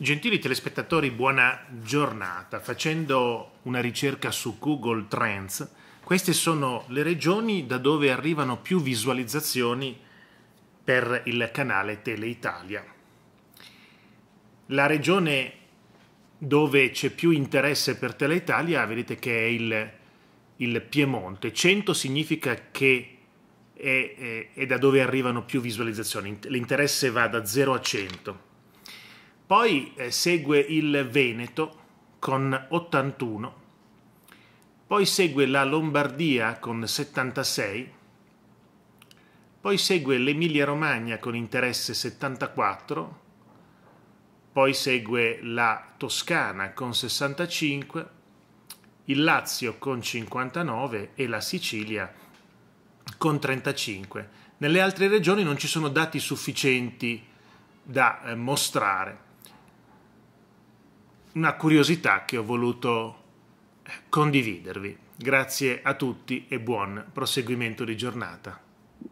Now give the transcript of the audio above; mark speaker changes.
Speaker 1: Gentili telespettatori, buona giornata. Facendo una ricerca su Google Trends, queste sono le regioni da dove arrivano più visualizzazioni per il canale Tele Italia. La regione dove c'è più interesse per Teleitalia, vedete che è il, il Piemonte. 100 significa che è, è, è da dove arrivano più visualizzazioni. L'interesse va da 0 a 100. Poi eh, segue il Veneto con 81, poi segue la Lombardia con 76, poi segue l'Emilia Romagna con interesse 74, poi segue la Toscana con 65, il Lazio con 59 e la Sicilia con 35. Nelle altre regioni non ci sono dati sufficienti da eh, mostrare una curiosità che ho voluto eh, condividervi. Grazie a tutti e buon proseguimento di giornata.